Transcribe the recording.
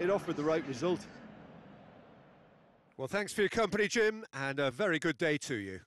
it offered the right result. Well, thanks for your company, Jim, and a very good day to you.